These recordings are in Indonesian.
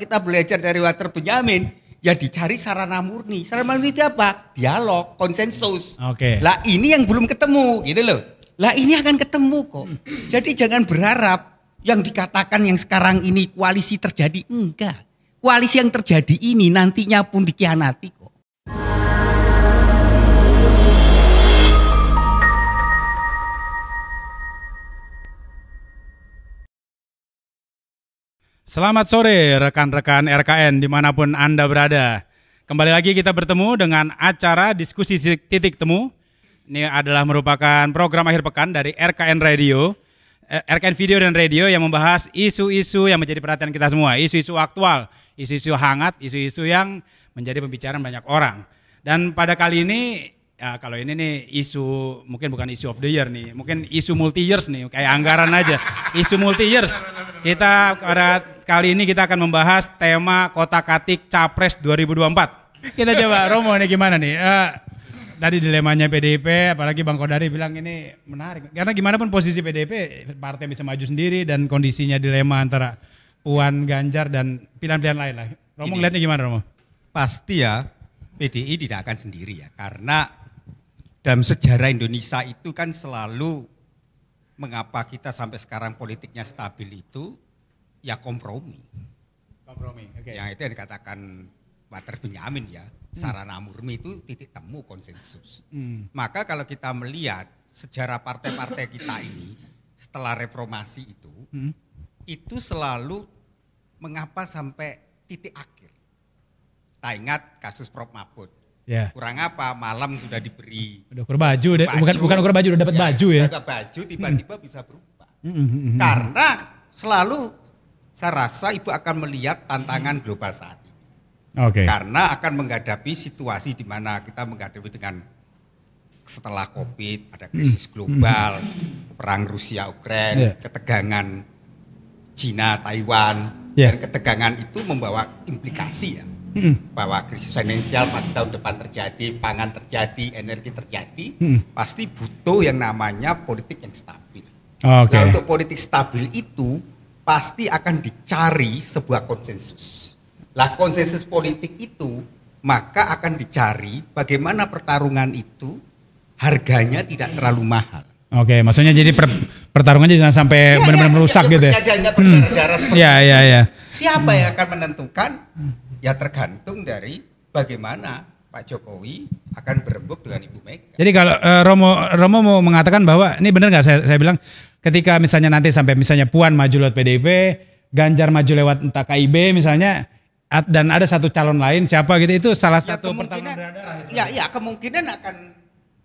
kita belajar dari Walter Benjamin, ya dicari sarana murni. Sarana murni itu apa? Dialog, konsensus. Oke. Okay. Lah ini yang belum ketemu, gitu loh. Lah ini akan ketemu kok. Jadi jangan berharap yang dikatakan yang sekarang ini koalisi terjadi enggak. Koalisi yang terjadi ini nantinya pun dikhianati kok. Selamat sore rekan-rekan RKN dimanapun Anda berada. Kembali lagi kita bertemu dengan acara diskusi titik temu. Ini adalah merupakan program akhir pekan dari RKN Radio. Eh, RKN Video dan Radio yang membahas isu-isu yang menjadi perhatian kita semua. Isu-isu aktual, isu-isu hangat, isu-isu yang menjadi pembicaraan banyak orang. Dan pada kali ini ya kalau ini nih isu mungkin bukan isu of the year nih, mungkin isu multi years nih, kayak anggaran aja. Isu multi years. Kita pada Kali ini kita akan membahas tema Kota katik Capres 2024. Kita coba Romo ini gimana nih? Uh, tadi dilemanya PDIP, apalagi Bang Kodari bilang ini menarik. Karena gimana pun posisi PDIP, partai bisa maju sendiri dan kondisinya dilema antara Puan Ganjar dan pilihan-pilihan lain lah. Romo ngeliatnya gimana Romo? Pasti ya, PDI tidak akan sendiri ya. Karena dalam sejarah Indonesia itu kan selalu mengapa kita sampai sekarang politiknya stabil itu ya kompromi. Kompromi. Okay. Yang itu yang dikatakan pak Benyamin ya, hmm. sarana murni itu titik temu konsensus. Hmm. Maka kalau kita melihat sejarah partai-partai kita ini setelah reformasi itu, hmm. itu selalu mengapa sampai titik akhir. Tak ingat kasus Prof Mahfud. Ya. Kurang apa? Malam sudah diberi. Udah ukur baju, baju. bukan bukan ukur baju, udah dapat ya, baju ya. Dapat baju tiba-tiba hmm. bisa berubah. hmm, hmm, hmm, hmm. Karena selalu saya rasa Ibu akan melihat tantangan hmm. global saat ini. Oke. Okay. Karena akan menghadapi situasi di mana kita menghadapi dengan setelah Covid ada hmm. krisis hmm. global, perang Rusia Ukraina, ya. yeah. ketegangan Cina Taiwan yeah. dan ketegangan itu membawa implikasi ya. Bahwa krisis finansial pasti tahun depan terjadi, pangan terjadi, energi terjadi, hmm. pasti butuh yang namanya politik yang stabil. okay. Nah, untuk politik stabil itu pasti akan dicari sebuah konsensus. Lah konsensus politik itu maka akan dicari bagaimana pertarungan itu harganya tidak hmm. terlalu mahal. Oke, maksudnya jadi per, pertarungannya jangan sampai iya, iya, benar-benar ya, merusak gitu ya. Hmm. iya, ya, ya. Siapa yang hmm. akan menentukan? Ya tergantung dari bagaimana Pak Jokowi akan berembuk dengan Ibu Mega. Jadi kalau uh, Romo Romo mau mengatakan bahwa ini benar nggak saya, saya bilang ketika misalnya nanti sampai misalnya Puan maju lewat PDIP, Ganjar maju lewat entah KIB misalnya dan ada satu calon lain siapa gitu itu salah ya, satu pertarungan berdarah Ya, ya kemungkinan akan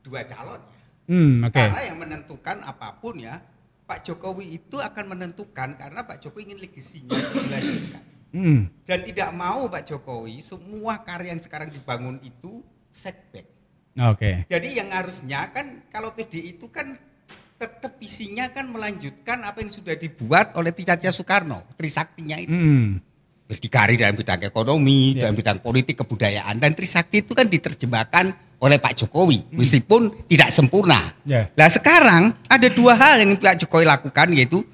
dua calon. Ya. Hmm, okay. Karena yang menentukan apapun ya Pak Jokowi itu akan menentukan karena Pak Jokowi ingin legasinya dilanjutkan. Hmm. Dan tidak mau Pak Jokowi semua karya yang sekarang dibangun itu setback. Oke. Okay. Jadi yang harusnya kan kalau PD itu kan tetap isinya kan melanjutkan apa yang sudah dibuat oleh Tijatya Soekarno, Trisaktinya itu. Hmm. Berdikari dalam bidang ekonomi, ya. dalam bidang politik, kebudayaan. Dan Trisakti itu kan diterjemahkan oleh Pak Jokowi, hmm. meskipun tidak sempurna. Ya. Nah sekarang ada dua hal yang Pak Jokowi lakukan yaitu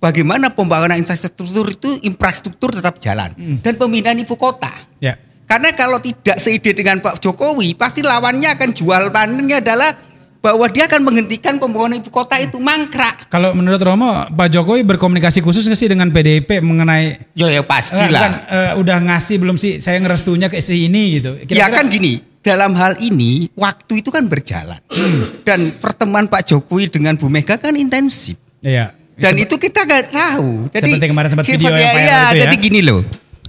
bagaimana pembangunan infrastruktur itu infrastruktur tetap jalan hmm. dan pemindahan ibu kota. Ya. Karena kalau tidak seide dengan Pak Jokowi, pasti lawannya akan jual panennya adalah bahwa dia akan menghentikan pembangunan ibu kota itu mangkrak. Kalau menurut Romo, Pak Jokowi berkomunikasi khusus nggak sih dengan PDIP mengenai? Ya ya pasti Kan, uh, udah ngasih belum sih? Saya ngerestunya ke si ini gitu. Kira -kira, ya kan gini, dalam hal ini waktu itu kan berjalan hmm. dan pertemuan Pak Jokowi dengan Bu Mega kan intensif. Iya. Dan itu, itu kita nggak tahu. Jadi seperti kemarin sempat video yang ya, ya, itu ya. Jadi gini loh,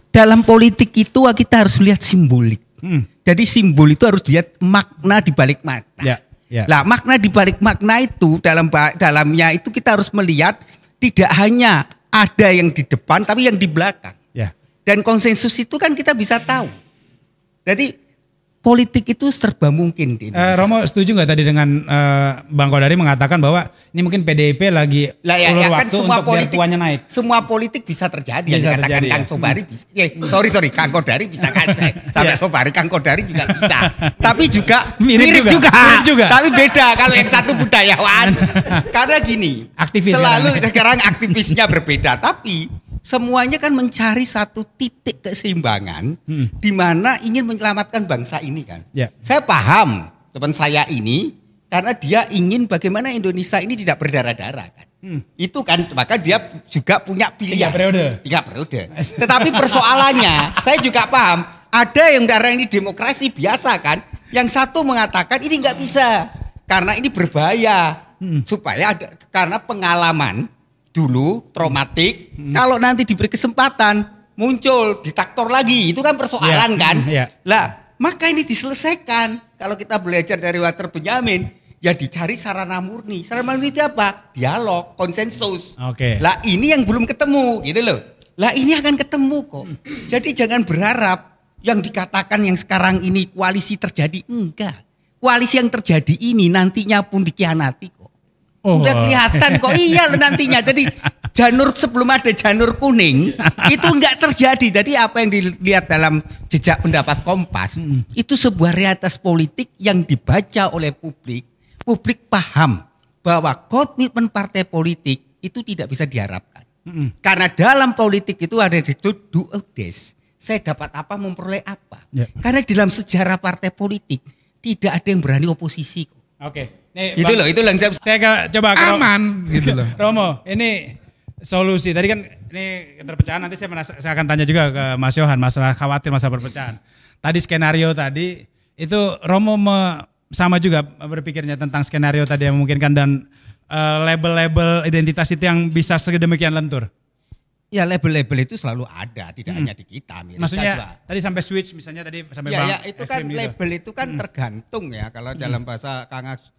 dalam politik itu kita harus lihat simbolik. Hmm. Jadi simbol itu harus lihat makna di balik mata. Ya. Ya. Nah, makna balik makna itu dalam dalamnya itu kita harus melihat tidak hanya ada yang di depan tapi yang di belakang. Ya. Dan konsensus itu kan kita bisa tahu. Jadi politik itu serba mungkin di eh, Indonesia. Uh, Romo setuju nggak tadi dengan uh, Bang Kodari mengatakan bahwa ini mungkin PDIP lagi lah, ya, ya, kan waktu kan semua untuk politik, biar naik. Semua politik bisa terjadi. Bisa terjadi dikatakan terjadi, Kang ya. Sobari ya, hmm. bisa. Eh, sorry sorry Kang Kodari bisa kan sampai yeah. Sobari Kang Kodari juga bisa. Tapi juga mirip, mirip juga. juga. Mirip juga. Tapi beda kalau yang satu budayawan. Karena gini, aktivis selalu sekarang aktivisnya berbeda. Tapi semuanya kan mencari satu titik keseimbangan hmm. di mana ingin menyelamatkan bangsa ini kan. Yeah. Saya paham teman saya ini karena dia ingin bagaimana Indonesia ini tidak berdarah-darah kan. Hmm. Itu kan maka dia juga punya pilihan. Tiga periode. Tiga periode. Tetapi persoalannya saya juga paham ada yang darah ini demokrasi biasa kan. Yang satu mengatakan ini nggak bisa karena ini berbahaya hmm. supaya ada karena pengalaman dulu traumatik. Hmm. Kalau nanti diberi kesempatan muncul ditaktor lagi, itu kan persoalan yeah. kan. Hmm, yeah. Lah, maka ini diselesaikan. Kalau kita belajar dari Walter Benjamin, ya dicari sarana murni. Sarana murni itu apa? Dialog, konsensus. Oke. Okay. Lah ini yang belum ketemu, gitu loh. Lah ini akan ketemu kok. Hmm. Jadi jangan berharap yang dikatakan yang sekarang ini koalisi terjadi enggak. Koalisi yang terjadi ini nantinya pun dikhianati Oh. Udah kelihatan kok iya nantinya. Jadi janur sebelum ada janur kuning itu enggak terjadi. Jadi apa yang dilihat dalam jejak pendapat Kompas hmm. itu sebuah realitas politik yang dibaca oleh publik. Publik paham bahwa komitmen partai politik itu tidak bisa diharapkan. Hmm. Karena dalam politik itu ada itu duodes. des. Saya dapat apa memperoleh apa. Ya. Karena dalam sejarah partai politik tidak ada yang berani oposisi. Oke. Okay. Nih, itu loh, itu loh yang saya coba aman Romo, gitu loh. Romo, ini solusi. Tadi kan ini terpecahan nanti saya, merasa, saya akan tanya juga ke Mas Yohan masalah khawatir masalah perpecahan. Tadi skenario tadi itu Romo me, sama juga berpikirnya tentang skenario tadi yang memungkinkan dan label eh, label-label identitas itu yang bisa sedemikian lentur. Ya label-label itu selalu ada, tidak hmm. hanya di kita. Amerika Maksudnya juga. tadi sampai switch misalnya tadi sampai ya, bang. Ya itu kan gitu. label itu kan hmm. tergantung ya kalau hmm. dalam bahasa kangas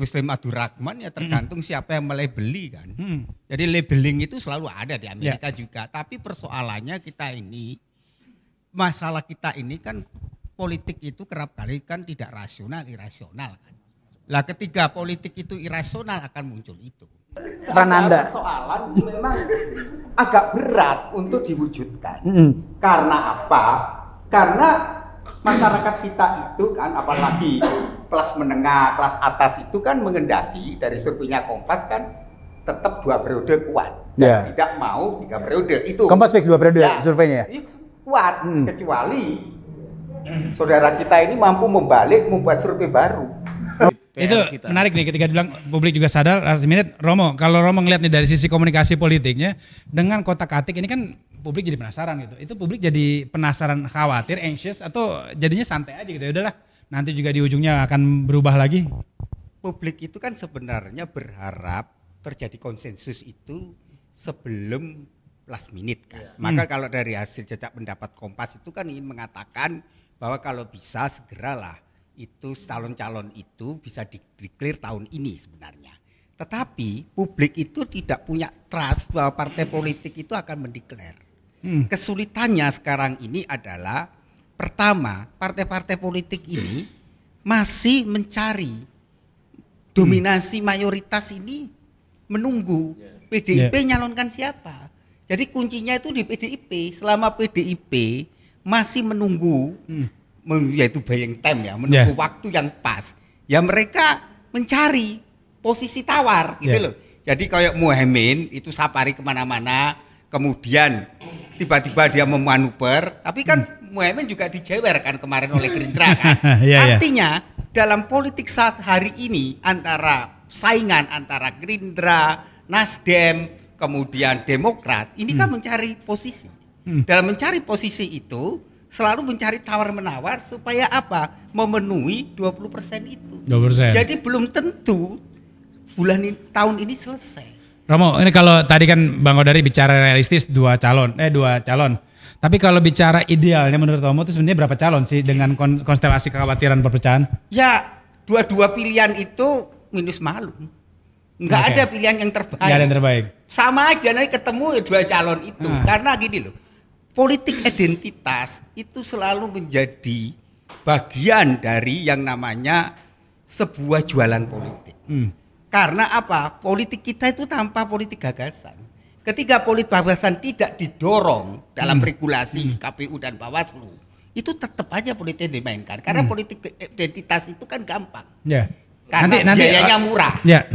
Muslim Rahman ya tergantung hmm. siapa yang melabeli kan. Hmm. Jadi labeling itu selalu ada di Amerika yeah. juga. Tapi persoalannya kita ini masalah kita ini kan politik itu kerap kali kan tidak rasional, irasional kan. Lah ketiga politik itu irasional akan muncul itu. ada Persoalan memang agak berat untuk diwujudkan. -hmm. Karena apa? Karena masyarakat kita itu kan apalagi kelas menengah, kelas atas itu kan mengendaki dari surveinya Kompas kan tetap dua periode kuat dan yeah. tidak mau tiga periode itu. Kompas fix dua periode ya, surveinya ya. Kuat hmm. kecuali hmm, saudara kita ini mampu membalik membuat survei baru. itu kita. menarik nih ketika bilang publik juga sadar last minute Romo kalau Romo ngeliat nih dari sisi komunikasi politiknya dengan kotak Katik ini kan publik jadi penasaran gitu itu publik jadi penasaran khawatir anxious atau jadinya santai aja gitu ya udahlah nanti juga di ujungnya akan berubah lagi? Publik itu kan sebenarnya berharap terjadi konsensus itu sebelum last minute kan. Ya. Maka hmm. kalau dari hasil jejak pendapat Kompas itu kan ingin mengatakan bahwa kalau bisa segeralah itu calon-calon itu bisa di clear tahun ini sebenarnya. Tetapi publik itu tidak punya trust bahwa partai politik itu akan mendeklar. Hmm. Kesulitannya sekarang ini adalah Pertama, partai-partai politik ini masih mencari dominasi mayoritas ini menunggu PDIP ya. nyalonkan siapa. Jadi kuncinya itu di PDIP. Selama PDIP masih menunggu hmm. yaitu bayang time ya, menunggu yeah. waktu yang pas. Ya mereka mencari posisi tawar gitu yeah. loh. Jadi kayak Muhammad itu safari kemana-mana, kemudian tiba-tiba dia memanuver, tapi kan hmm. Muhammad juga dijewerkan kemarin oleh Gerindra kan. ya, Artinya dalam politik saat hari ini antara saingan antara Gerindra, Nasdem, kemudian Demokrat, ini kan hmm. kan mencari posisi. Hmm. Dalam mencari posisi itu selalu mencari tawar menawar supaya apa? Memenuhi 20% itu. 20%. Jadi belum tentu bulan ini, tahun ini selesai. Romo, ini kalau tadi kan Bang Odari bicara realistis dua calon, eh dua calon. Tapi kalau bicara idealnya menurut Romo itu sebenarnya berapa calon sih dengan kon konstelasi kekhawatiran perpecahan? Ya, dua-dua pilihan itu minus malu. Enggak okay. ada pilihan yang terbaik. Enggak ada yang terbaik. Sama aja nanti ketemu ya dua calon itu. Ah. Karena gini loh. Politik identitas itu selalu menjadi bagian dari yang namanya sebuah jualan politik. Hmm. Karena apa? Politik kita itu tanpa politik gagasan. Ketika politik gagasan tidak didorong dalam hmm. regulasi hmm. KPU dan Bawaslu, itu tetap aja politik yang dimainkan. Karena hmm. politik identitas itu kan gampang. Ya. Karena nanti, biayanya uh, murah. Ya.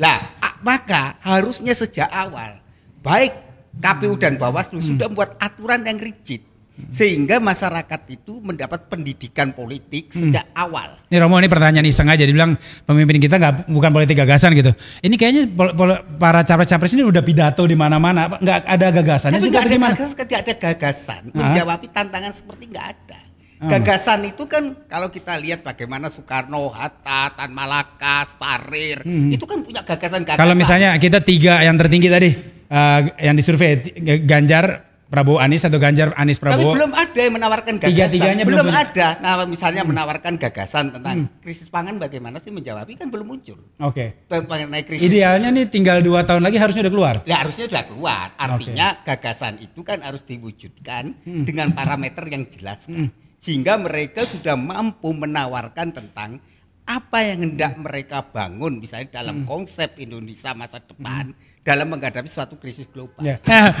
Nah, maka harusnya sejak awal baik KPU dan Bawaslu hmm. sudah membuat aturan yang rigid sehingga masyarakat itu mendapat pendidikan politik hmm. sejak awal. Ini Romo ini pertanyaan iseng aja dibilang pemimpin kita nggak bukan politik gagasan gitu. Ini kayaknya pol, pol, para capres-capres ini udah pidato di mana-mana, nggak ada gagasan. Tapi nggak ada gagasan, tidak ada gagasan. Menjawab tantangan seperti nggak ada. Hmm. Gagasan itu kan kalau kita lihat bagaimana Soekarno, Hatta, Tan Malaka, Starir, hmm. itu kan punya gagasan-gagasan. Kalau misalnya kita tiga yang tertinggi tadi uh, yang disurvei Ganjar, Prabowo Anies atau Ganjar Anies Prabowo. Tapi belum ada yang menawarkan gagasan. Tiga-tiganya belum, belum ada. Nah, misalnya hmm. menawarkan gagasan tentang hmm. krisis pangan bagaimana sih menjawab kan belum muncul. Oke. Okay. Mengenai krisis. Idealnya nih tinggal dua tahun lagi harusnya udah keluar. Ya harusnya sudah keluar. Artinya okay. gagasan itu kan harus diwujudkan hmm. dengan parameter yang jelas kan. Hmm. Sehingga mereka sudah mampu menawarkan tentang apa yang hendak hmm. mereka bangun misalnya dalam hmm. konsep Indonesia masa depan hmm. dalam menghadapi suatu krisis global. Yeah.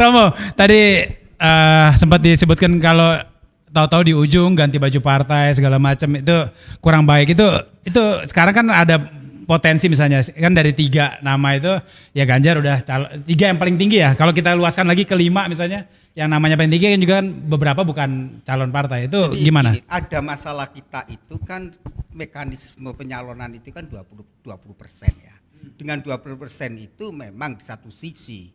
Romo, tadi uh, sempat disebutkan kalau tahu-tahu di ujung ganti baju partai segala macam itu kurang baik itu itu sekarang kan ada potensi misalnya kan dari tiga nama itu ya Ganjar udah tiga yang paling tinggi ya. Kalau kita luaskan lagi ke lima misalnya yang namanya paling tinggi kan juga kan beberapa bukan calon partai itu Jadi, gimana? Ini, ada masalah kita itu kan mekanisme penyalonan itu kan 20 20 persen ya. Dengan 20 persen itu memang di satu sisi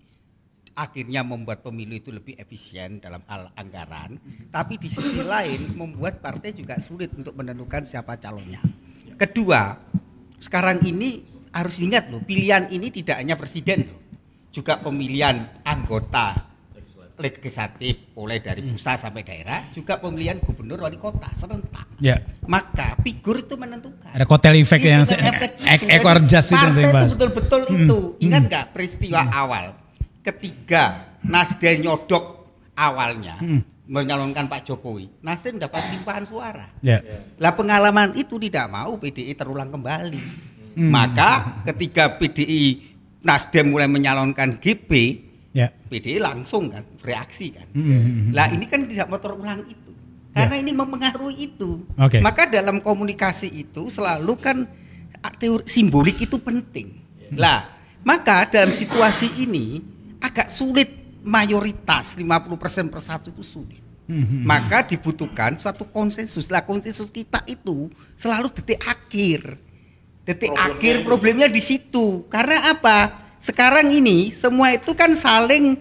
akhirnya membuat pemilu itu lebih efisien dalam hal anggaran, tapi di sisi lain membuat partai juga sulit untuk menentukan siapa calonnya. Kedua, sekarang ini harus ingat loh, pilihan ini tidak hanya presiden loh, juga pemilihan anggota legislatif mulai dari hmm. pusat sampai daerah, juga pemilihan gubernur wali kota serentak. Ya. Maka figur itu menentukan. Ada kotel efek yang efek ekor jas itu Partai itu betul-betul hmm. itu. Hmm. Ingat nggak peristiwa hmm. awal ketiga Nasdem nyodok awalnya. Hmm menyalonkan Pak Jokowi, Nasdem dapat limpahan suara. Yeah. Lah pengalaman itu tidak mau PDI terulang kembali. Hmm. Maka ketika PDI Nasdem mulai menyalonkan GP, yeah. PDI langsung kan reaksi kan. Hmm, hmm, hmm, hmm. Lah ini kan tidak mau terulang itu. Karena yeah. ini mempengaruhi itu. Okay. Maka dalam komunikasi itu selalu kan teori simbolik itu penting. Yeah. Lah, maka dalam situasi ini agak sulit mayoritas 50% persen persatu itu sulit. mm Maka dibutuhkan satu konsensus. Lah konsensus kita itu selalu detik akhir. Detik problemnya akhir itu. problemnya di situ. Karena apa? Sekarang ini semua itu kan saling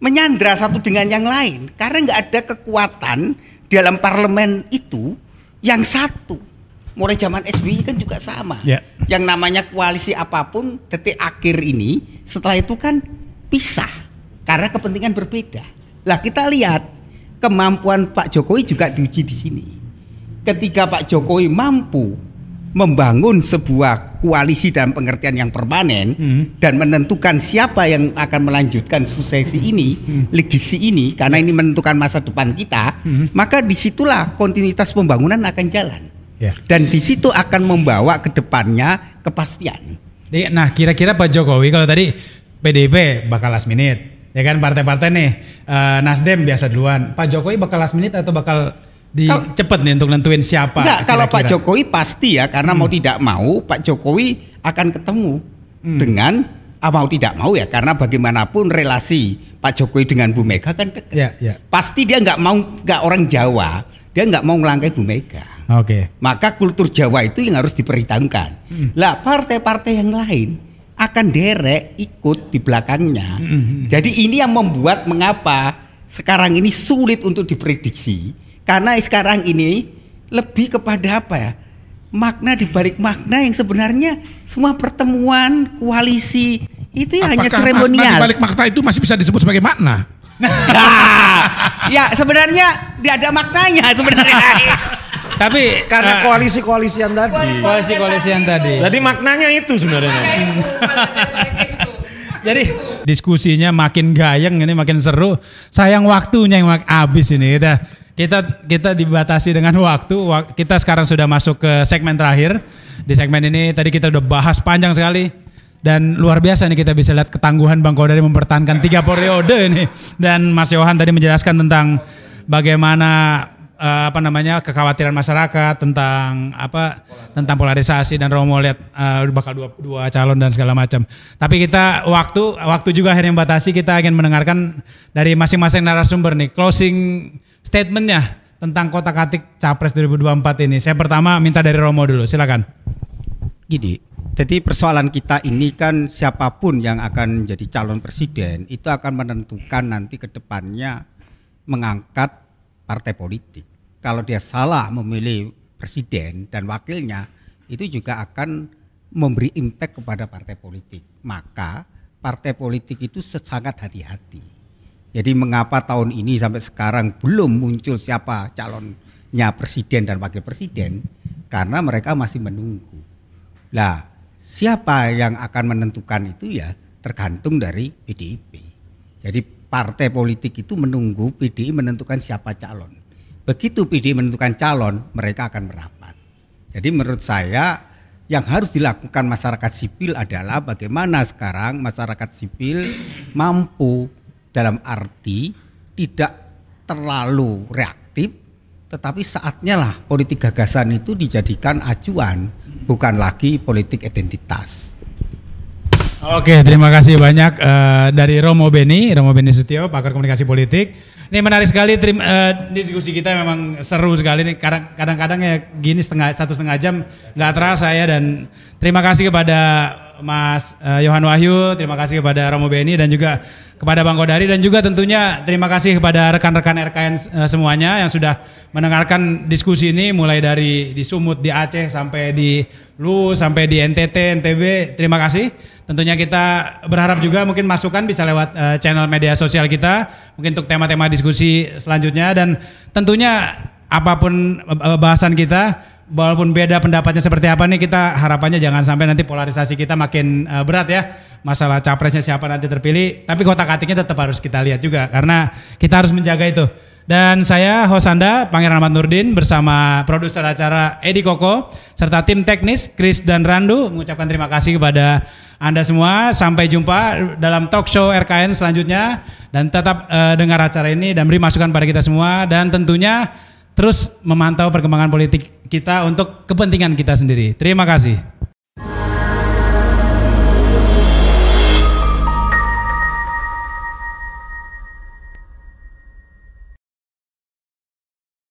menyandra satu dengan yang lain. Karena nggak ada kekuatan dalam parlemen itu yang satu. Mulai zaman SBY kan juga sama. Yeah. Yang namanya koalisi apapun detik akhir ini setelah itu kan pisah karena kepentingan berbeda. Lah kita lihat kemampuan Pak Jokowi juga diuji di sini. Ketika Pak Jokowi mampu membangun sebuah koalisi dan pengertian yang permanen hmm. dan menentukan siapa yang akan melanjutkan suksesi ini, hmm. legisi ini karena ini menentukan masa depan kita, hmm. maka disitulah kontinuitas pembangunan akan jalan. ya. Dan di situ akan membawa ke depannya kepastian. Iya, nah, kira-kira Pak Jokowi kalau tadi PDIP bakal last minute, ya kan partai-partai nih uh, Nasdem biasa duluan. Pak Jokowi bakal last minute atau bakal di cepet nih untuk nentuin siapa? Enggak, kira-kira. kalau Pak Jokowi pasti ya karena hmm. mau tidak mau Pak Jokowi akan ketemu hmm. dengan ah, mau tidak mau ya karena bagaimanapun relasi Pak Jokowi dengan Bu Mega kan dekat. Ya, ya. Pasti dia nggak mau nggak orang Jawa, dia nggak mau ngelangkai Bu Mega. Oke. Okay. Maka kultur Jawa itu yang harus diperhitungkan. Hmm. Lah partai-partai yang lain akan derek ikut di belakangnya. Mm-hmm. Jadi ini yang membuat mengapa sekarang ini sulit untuk diprediksi karena sekarang ini lebih kepada apa ya? Makna dibalik makna yang sebenarnya semua pertemuan koalisi itu ya hanya seremonial. Makna dibalik makna itu masih bisa disebut sebagai makna? Nah, ya sebenarnya tidak ada maknanya sebenarnya. Tapi karena eh, koalisi-koalisi yang tadi. Koalisi-koalisi yang tadi. Jadi maknanya itu sebenarnya. Jadi diskusinya makin gayeng ini makin seru. Sayang waktunya yang habis ini kita kita kita dibatasi dengan waktu. Kita sekarang sudah masuk ke segmen terakhir. Di segmen ini tadi kita udah bahas panjang sekali dan luar biasa nih kita bisa lihat ketangguhan Bang Kodari mempertahankan tiga periode ini dan Mas Yohan tadi menjelaskan tentang bagaimana Eh, apa namanya kekhawatiran masyarakat tentang apa polarisasi. tentang polarisasi dan Romo lihat uh, bakal dua, dua calon dan segala macam. Tapi kita waktu waktu juga akhirnya membatasi kita ingin mendengarkan dari masing-masing narasumber nih closing statementnya tentang kota katik capres 2024 ini. Saya pertama minta dari Romo dulu, silakan. Gini, jadi persoalan kita ini kan siapapun yang akan jadi calon presiden itu akan menentukan nanti kedepannya mengangkat partai politik kalau dia salah memilih presiden dan wakilnya itu juga akan memberi impact kepada partai politik. Maka partai politik itu sangat hati-hati. Jadi mengapa tahun ini sampai sekarang belum muncul siapa calonnya presiden dan wakil presiden? Karena mereka masih menunggu. Lah, siapa yang akan menentukan itu ya tergantung dari PDIP. Jadi partai politik itu menunggu PDI menentukan siapa calon begitu PD menentukan calon, mereka akan merapat. Jadi menurut saya yang harus dilakukan masyarakat sipil adalah bagaimana sekarang masyarakat sipil mampu dalam arti tidak terlalu reaktif, tetapi saatnya lah politik gagasan itu dijadikan acuan, bukan lagi politik identitas. Oke, terima kasih banyak uh, dari Romo Beni, Romo Beni Sutio, pakar komunikasi politik. Ini menarik sekali trim, uh, diskusi kita memang seru sekali nih. Kadang-kadang ya gini setengah satu setengah jam nggak terasa ya dan terima kasih kepada Mas uh, Wahyu, terima kasih kepada Romo Beni dan juga kepada Bang Kodari dan juga tentunya terima kasih kepada rekan-rekan RKN eh, semuanya yang sudah mendengarkan diskusi ini mulai dari di Sumut, di Aceh sampai di Lu sampai di NTT, NTB. Terima kasih. Tentunya kita berharap juga mungkin masukan bisa lewat uh, channel media sosial kita mungkin untuk tema-tema diskusi selanjutnya dan tentunya apapun bahasan kita walaupun beda pendapatnya seperti apa nih kita harapannya jangan sampai nanti polarisasi kita makin uh, berat ya masalah capresnya siapa nanti terpilih tapi Kota katiknya tetap harus kita lihat juga karena kita harus menjaga itu dan saya Hosanda, Pangeran Ahmad Nurdin bersama produser acara Edi Koko serta tim teknis Chris dan Randu mengucapkan terima kasih kepada Anda semua sampai jumpa dalam talk show RKN selanjutnya dan tetap uh, dengar acara ini dan beri masukan pada kita semua dan tentunya terus memantau perkembangan politik kita untuk kepentingan kita sendiri. Terima kasih.